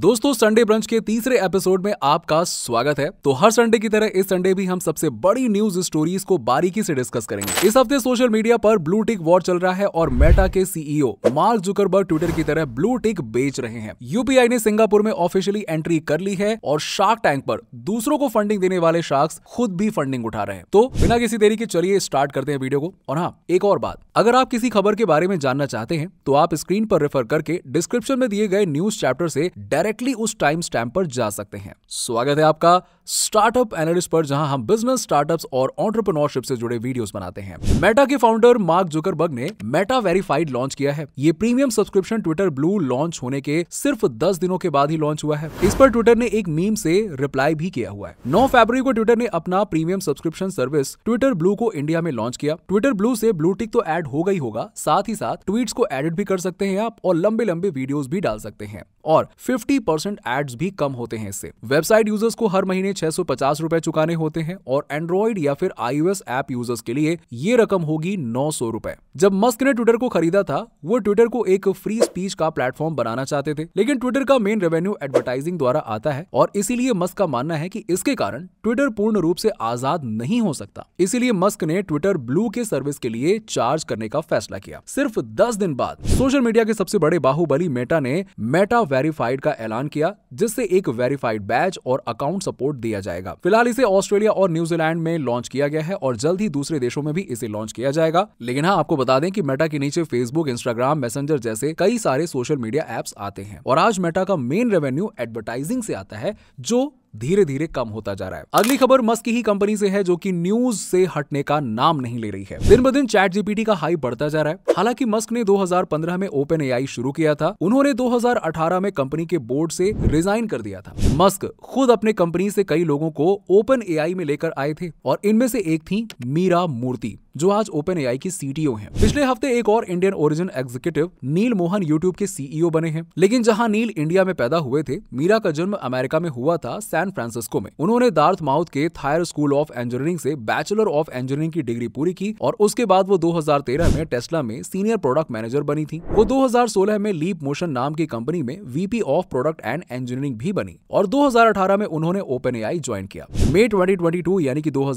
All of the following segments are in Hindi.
दोस्तों संडे ब्रंच के तीसरे एपिसोड में आपका स्वागत है तो हर संडे की तरह इस संडे भी हम सबसे बड़ी न्यूज स्टोरीज को बारीकी से डिस्कस करेंगे इस हफ्ते सोशल मीडिया पर ब्लू टिक वॉर चल रहा है और मेटा के सीईओ मार्क जुकरबर्ग ट्विटर की तरह ब्लू टिक बेच रहे हैं यूपीआई ने सिंगापुर में ऑफिशियली एंट्री कर ली है और शार्क टैंक पर दूसरों को फंडिंग देने वाले शार्क खुद भी फंडिंग उठा रहे हैं तो बिना किसी देरी के चलिए स्टार्ट करते हैं वीडियो को और हाँ एक और बात अगर आप किसी खबर के बारे में जानना चाहते हैं तो आप स्क्रीन पर रेफर करके डिस्क्रिप्शन में दिए गए न्यूज चैप्टर से डायरेक्ट डायरेक्टली उस टाइम स्टैम्प पर जा सकते हैं स्वागत है आपका स्टार्टअप एनालिस्ट पर जहां हम बिजनेस स्टार्टअप्स और ऑन्टरप्रनोरशिप से जुड़े वीडियोस बनाते हैं मेटा के फाउंडर मार्क जुकरबर्ग ने मेटा वेरीफाइड लॉन्च किया है ये premium subscription Twitter blue launch होने के सिर्फ दस दिनों के बाद ही लॉन्च हुआ है इस पर ट्विटर ने एक मीम से रिप्लाई भी किया हुआ है नौ फेबर को ट्विटर ने अपना premium subscription service Twitter blue को इंडिया में लॉन्च किया ट्विटर ब्लू से ब्लू टिक तो एड होगा ही होगा साथ ही साथ ट्वीट को एडिट भी कर सकते हैं आप और लंबे लंबे वीडियो भी डाल सकते हैं और 50 परसेंट एड्स भी कम होते हैं इससे वेबसाइट यूजर्स को हर महीने छह सौ चुकाने होते हैं और एंड्रॉइड या फिर आईओएस ऐप यूजर्स के लिए ये रकम होगी नौ सौ रूपए जब मस्क ने ट्विटर को खरीदा था वो ट्विटर को एक फ्री स्पीच का प्लेटफॉर्म बनाना चाहते थे लेकिन ट्विटर का मेन रेवेन्यू एडवर्टाइजिंग द्वारा आता है और इसीलिए मस्क का मानना है की इसके कारण ट्विटर पूर्ण रूप से आजाद नहीं हो सकता इसीलिए मस्क ने ट्विटर ब्लू के सर्विस के लिए चार्ज करने का फैसला किया सिर्फ दस दिन बाद सोशल मीडिया के सबसे बड़े बाहुबली मेटा ने मेटा वेरीफाइड का ऐलान किया जिससे एक वेरीफाइड बैच और अकाउंट सपोर्ट दिया जाएगा फिलहाल इसे ऑस्ट्रेलिया और न्यूजीलैंड में लॉन्च किया गया है और जल्द ही दूसरे देशों में भी इसे लॉन्च किया जाएगा लेकिन हाँ आपको बता दें कि मेटा के नीचे फेसबुक इंस्टाग्राम मैसेंजर जैसे कई सारे सोशल मीडिया एप्स आते हैं और आज मेटा का मेन रेवेन्यू एडवर्टाइजिंग से आता है जो धीरे धीरे कम होता जा रहा है अगली खबर मस्क की ही कंपनी से है जो कि न्यूज से हटने का नाम नहीं ले रही है दिन ब दिन चैट जीपीटी का हाई बढ़ता जा रहा है हालांकि मस्क ने 2015 में ओपन ए शुरू किया था उन्होंने 2018 में कंपनी के बोर्ड से रिजाइन कर दिया था मस्क खुद अपने कंपनी से कई लोगों को ओपन ए में लेकर आए थे और इनमें से एक थी मीरा मूर्ति जो आज ओपन एआई की सीटीओ हैं। पिछले हफ्ते एक और Indian origin executive Neel Mohan YouTube के सीईओ e बने हैं लेकिन जहां नील इंडिया में पैदा हुए थे मीरा का जन्म अमेरिका में हुआ था सैन फ्रांसिस्को में उन्होंने दार्थ माउथ के थायर स्कूल ऑफ इंजीनियरिंग से बैचलर ऑफ इंजीनियरिंग की डिग्री पूरी की और उसके बाद वो दो में टेस्ला में सीनियर प्रोडक्ट मैनेजर बनी थी वो दो में लीप मोशन नाम की कंपनी में VP of product and engineering भी बनी और दो में उन्होंने ओपन एआई ज्वाइन किया मई ट्वेंटी यानी कि दो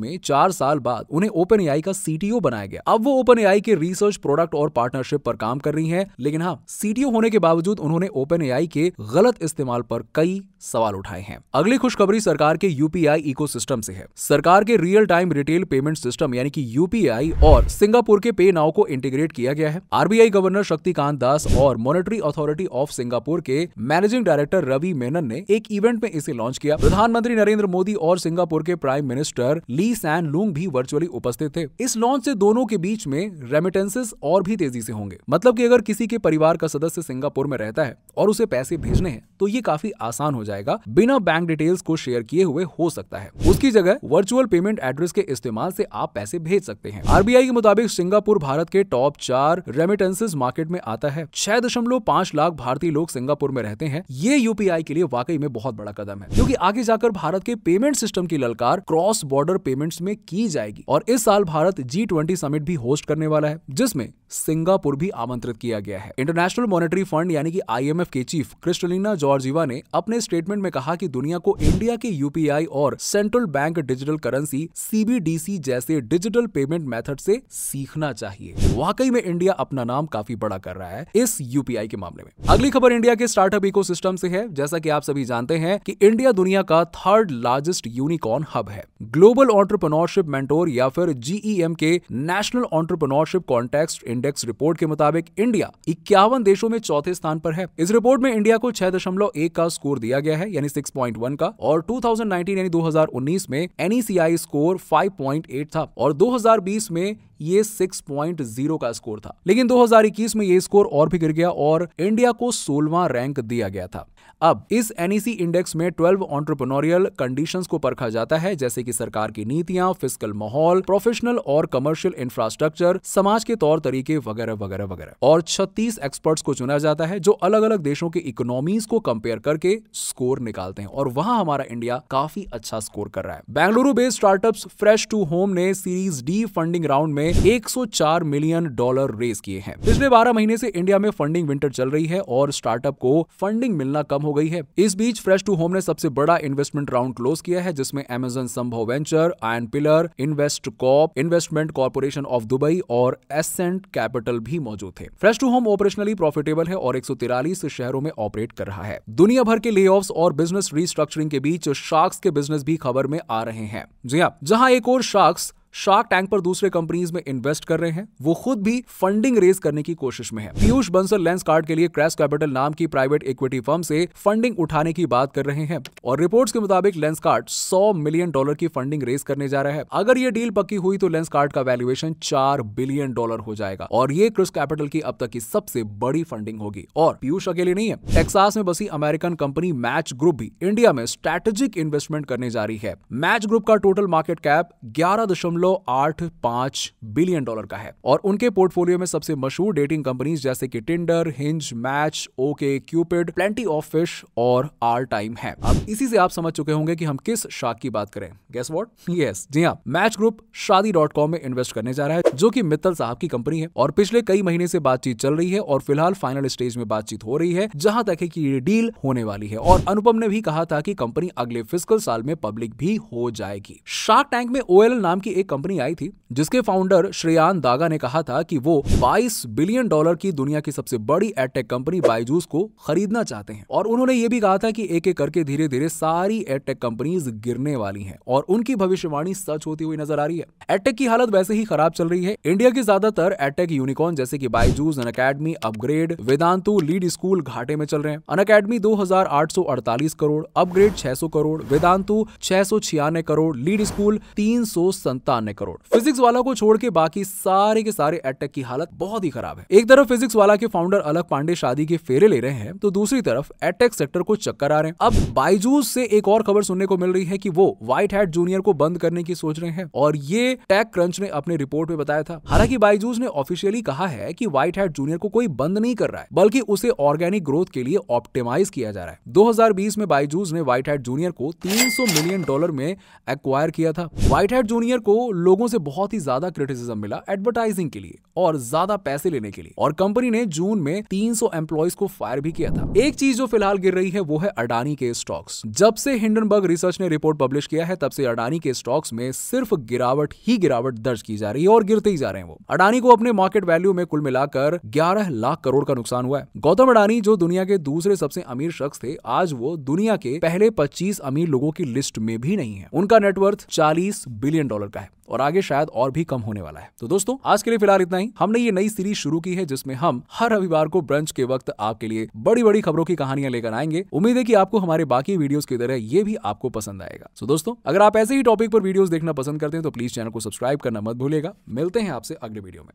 में चार साल बाद उन्हें ओपन एआई का सीटीओ बनाया गया अब वो ओपन एआई के रिसर्च प्रोडक्ट और पार्टनरशिप पर काम कर रही है लेकिन हाँ सीटीओ होने के बावजूद उन्होंने ओपन एआई के गलत इस्तेमाल पर कई सवाल उठाए हैं अगली खुशखबरी सरकार के यूपीआई इको से है सरकार के real time retail payment system यानी कि यूपीआई और सिंगापुर के पे नाव को इंटीग्रेट किया गया है आरबीआई गवर्नर शक्तिकांत दास और मॉनिटरी अथॉरिटी ऑफ सिंगापुर के मैनेजिंग डायरेक्टर रवि मेनन ने एक इवेंट में इसे लॉन्च किया प्रधानमंत्री नरेंद्र मोदी और सिंगापुर के prime minister Lee Hsien Loong भी वर्चुअली उपस्थित थे इस लॉन्च से दोनों के बीच में रेमिटेंसेस और भी तेजी से होंगे मतलब कि अगर किसी के परिवार का सदस्य सिंगापुर में रहता है और उसे पैसे भेजने हैं तो ये काफी आसान हो जाएगा बिना बैंक डिटेल्स को शेयर किए हुए हो सकता है उसकी जगह वर्चुअल पेमेंट एड्रेस के इस्तेमाल से आप पैसे भेज सकते हैं आरबीआई के मुताबिक सिंगापुर भारत के टॉप चार रेमिटेंसेज मार्केट में आता है छह दशमलव पांच लाख भारतीय लोग सिंगापुर में रहते हैं ये यूपीआई के लिए वाकई में बहुत बड़ा कदम है क्योंकि आगे जाकर भारत के पेमेंट सिस्टम की ललकार क्रॉस बॉर्डर पेमेंट्स में की जाएगी और इस साल भारत जी ट्वेंटी समिट भी होस्ट करने वाला है जिसमें सिंगापुर भी आमंत्रित किया गया है इंटरनेशनल मॉनेटरी फंड यानी कि आईएमएफ के चीफ क्रिस्टलिना जॉर्जिवा ने अपने स्टेटमेंट में कहा कि दुनिया को इंडिया के यूपीआई और central bank digital currency CBDC जैसे डिजिटल पेमेंट मेथड से सीखना चाहिए वाकई में इंडिया अपना नाम काफी बड़ा कर रहा है इस यूपीआई के मामले में अगली खबर इंडिया के स्टार्टअप इको से है जैसा की आप सभी जानते हैं की इंडिया दुनिया का थर्ड लार्जेस्ट यूनिकॉर्न हब है ग्लोबल ऑन्टरप्रनोरशिप मेंटोर या फिर जी एम e के national entrepreneurship context index report के मुताबिक इंडिया इक्यावन देशों में चौथे स्थान पर है इस रिपोर्ट में इंडिया को छह दशमलव एक का स्कोर दिया गया है यानी सिक्स पॉइंट वन का और टू थाउजेंड नाइनटीन यानी दो हजार उन्नीस में NECI score five point eight था और दो हजार बीस में ये 6.0 का स्कोर था लेकिन 2021 में ये स्कोर और भी गिर गया और इंडिया को सोलवा रैंक दिया गया था अब इस एनईसी इंडेक्स e में 12 ऑन्ट्रप्रनोरियल कंडीशन को परखा जाता है जैसे कि सरकार की नीतियां फिजिकल माहौल प्रोफेशनल और कमर्शियल इंफ्रास्ट्रक्चर समाज के तौर तरीके वगैरह वगैरह वगैरह और 36 एक्सपर्ट्स को चुना जाता है जो अलग अलग देशों के इकोनॉमीज को कंपेयर करके स्कोर निकालते हैं और वहां हमारा इंडिया काफी अच्छा स्कोर कर रहा है Bengaluru based startups fresh to home ने सीरीज डी फंडिंग राउंड में 104 मिलियन डॉलर रेस किए हैं पिछले 12 महीने से इंडिया में फंडिंग विंटर चल रही है और स्टार्टअप को फंडिंग मिलना कम हो गई है इस बीच फ्रेश टू होम ने सबसे बड़ा इन्वेस्टमेंट राउंड क्लोज किया है जिसमें Amazon Sambhav venture iron pillar invest corp investment corporation of Dubai और एसेंट कैपिटल भी मौजूद थे fresh to home operationally profitable है और एक शहरों में ऑपरेट कर रहा है दुनिया भर के ले और बिजनेस रिस्ट्रक्चरिंग के बीच शार्क्स के बिजनेस भी खबर में आ रहे हैं जी हाँ जहाँ एक और शार्क्स शार्क टैंक पर दूसरे कंपनीज में इन्वेस्ट कर रहे हैं वो खुद भी फंडिंग रेज करने की कोशिश में है पीयूष बंसल लेंस कार्ड के लिए क्रैश कैपिटल नाम की प्राइवेट इक्विटी फर्म से फंडिंग उठाने की बात कर रहे हैं और रिपोर्ट्स के मुताबिक लेंस कार्ड सौ मिलियन डॉलर की फंडिंग रेज करने जा रहा है अगर ये डील पक्की हुई तो लेंस कार्ड का वैल्यूएशन चार बिलियन डॉलर हो जाएगा और ये क्रिस कैपिटल की अब तक की सबसे बड़ी फंडिंग होगी और पीयूष अकेले नहीं है टेक्सास में बसी अमेरिकन कंपनी मैच ग्रुप भी इंडिया में स्ट्रेटेजिक इन्वेस्टमेंट करने जा रही है मैच ग्रुप का टोटल मार्केट कैप ग्यारह दशमलव दशमलव आठ पांच बिलियन डॉलर का है और उनके पोर्टफोलियो में सबसे मशहूर डेटिंग कंपनीज जैसे कि Tinder Hinge Match OkCupid plenty of fish और आर टाइम है अब इसी से आप समझ चुके होंगे कि हम किस शाख की बात करें गेस वॉट यस जी हाँ Match Group Shaadi dot com में इन्वेस्ट करने जा रहा है जो की मित्तल साहब की कंपनी है और पिछले कई महीने से बातचीत चल रही है और फिलहाल फाइनल स्टेज में बातचीत हो रही है जहां तक है कि ये डील होने वाली है और अनुपम ने भी कहा था कि कंपनी अगले फिजिकल साल में पब्लिक भी हो जाएगी शार्क टैंक में ओएल नाम की एक कंपनी आई थी जिसके फाउंडर श्रेयान दागा ने कहा था कि वो 22 बिलियन डॉलर की दुनिया की सबसे बड़ी एडटेक कंपनी बाइजूस को खरीदना चाहते हैं और उन्होंने ये भी कहा था कि एक एक करके धीरे धीरे सारी एडटेक कंपनीज गिरने वाली है और उनकी भविष्यवाणी सच होती हुई नजर आ रही है एडटेक की हालत वैसे ही खराब चल रही है इंडिया की ज्यादातर एडटेक यूनिकॉर्न जैसे की बाइजूस अन अकेडमी अपग्रेड वेदांतु लीड स्कूल घाटे में चल रहे हैं अन अकेडमी दो करोड़ अपग्रेड छह करोड़ वेदांतु छह करोड़ लीड स्कूल तीन बानवे करोड़ फिजिक्स वाला को छोड़ के बाकी सारे के सारे एटेक की हालत बहुत ही खराब है एक तरफ फिजिक्स वाला के फाउंडर अलग पांडे शादी के फेरे ले रहे हैं तो दूसरी तरफ एटेक सेक्टर को चक्कर आ रहे हैं अब बाइजूस से एक और खबर सुनने को मिल रही है की वो व्हाइट हैट जूनियर को बंद करने की सोच रहे हैं और ये टैक क्रंच ने अपने रिपोर्ट में बताया था हालांकि बाइजूस ने ऑफिशियली कहा है की व्हाइट हैट जूनियर को कोई बंद नहीं कर रहा है बल्कि उसे ऑर्गेनिक ग्रोथ के लिए ऑप्टिमाइज किया जा रहा है 2020 में बाइजूस ने व्हाइट हैट जूनियर को 300 मिलियन डॉलर में एक्वायर किया था व्हाइट हैट जूनियर को लोगों से बहुत ही ज़्यादा क्रिटिसिज्म मिला एडवर्टाइजिंग के लिए और ज्यादा पैसे लेने के लिए और कंपनी ने जून में 300 एम्प्लॉयज को फायर भी किया था एक चीज जो फिलहाल गिर रही है वो है अडानी के स्टॉक्स जब से हिंडनबर्ग रिसर्च ने रिपोर्ट पब्लिश किया है तब से अडानी के स्टॉक्स में सिर्फ गिरावट ही गिरावट दर्ज की जा रही है और गिरते ही जा रहे हैं वो अडानी को अपने मार्केट वैल्यू में कुल मिलाकर ग्यारह लाख करोड़ का नुकसान हुआ है गौतम अडानी जो दुनिया के दूसरे सबसे अमीर शख्स थे आज वो दुनिया के पहले पच्चीस अमीर लोगों की लिस्ट में भी नहीं है उनका नेटवर्थ चालीस बिलियन डॉलर का है और आगे शायद और भी कम होने वाला है तो दोस्तों आज के लिए फिलहाल इतना ही नहीं हमने ये नई सीरीज शुरू की है जिसमें हम हर रविवार को ब्रंच के वक्त आपके लिए बड़ी बड़ी खबरों की कहानियां लेकर आएंगे उम्मीद है की आपको हमारे बाकी वीडियो की तरह ये भी आपको पसंद आएगा सो दोस्तों अगर आप ऐसे ही टॉपिक पर वीडियो देखना पसंद करते हैं तो प्लीज चैनल को सब्सक्राइब करना मत भूलेगा मिलते हैं आपसे अगले वीडियो में